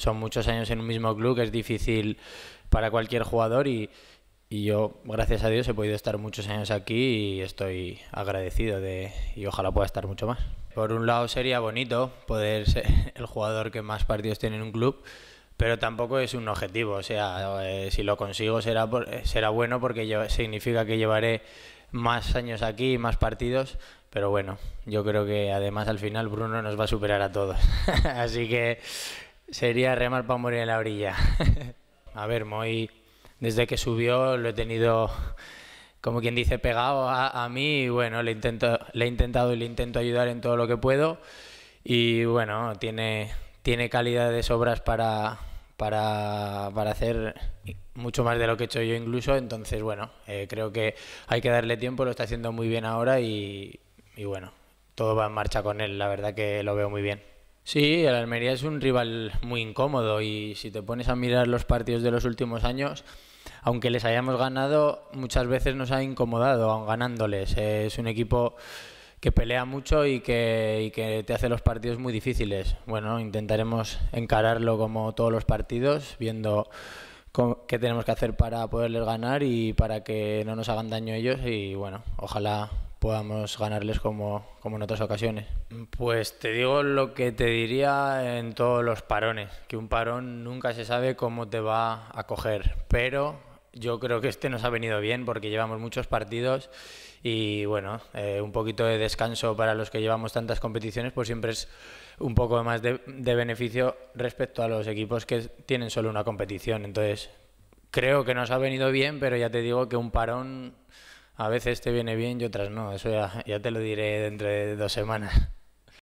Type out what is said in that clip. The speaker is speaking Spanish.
son muchos años en un mismo club que es difícil para cualquier jugador y, y yo, gracias a Dios, he podido estar muchos años aquí y estoy agradecido de y ojalá pueda estar mucho más. Por un lado sería bonito poder ser el jugador que más partidos tiene en un club, pero tampoco es un objetivo. O sea, eh, si lo consigo será, eh, será bueno porque significa que llevaré más años aquí y más partidos. Pero bueno, yo creo que además al final Bruno nos va a superar a todos. Así que Sería remar para morir en la orilla. a ver, Moy, desde que subió lo he tenido, como quien dice, pegado a, mí y bueno, le, intento, le he intentado y le intento ayudar en todo lo que puedo. Y bueno, tiene, tiene calidad de sobras para, para, hacer mucho más de lo que he hecho yo incluso. Entonces, bueno, eh, creo que hay que darle tiempo, lo está haciendo muy bien ahora y, y bueno, todo va en marcha con él, la verdad que lo veo muy bien. Sí, el Almería es un rival muy incómodo y si te pones a mirar los partidos de los últimos años, aunque les hayamos ganado, muchas veces nos ha incomodado ganándoles. Es un equipo que pelea mucho y que, te hace los partidos muy difíciles. Bueno, intentaremos encararlo como todos los partidos, viendo qué tenemos que hacer para poderles ganar y para que no nos hagan daño ellos y bueno, ojalá podamos ganarles como, como, en otras ocasiones. Pues te digo lo que te diría en todos los parones, que un parón nunca se sabe cómo te va a coger, pero yo creo que este nos ha venido bien porque llevamos muchos partidos y bueno, eh, un poquito de descanso para los que llevamos tantas competiciones, pues siempre es un poco más de, de beneficio respecto a los equipos que tienen solo una competición. Entonces, creo que nos ha venido bien, pero ya te digo que un parón a veces te viene bien y otras no. Eso ya, ya te lo diré dentro de dos semanas.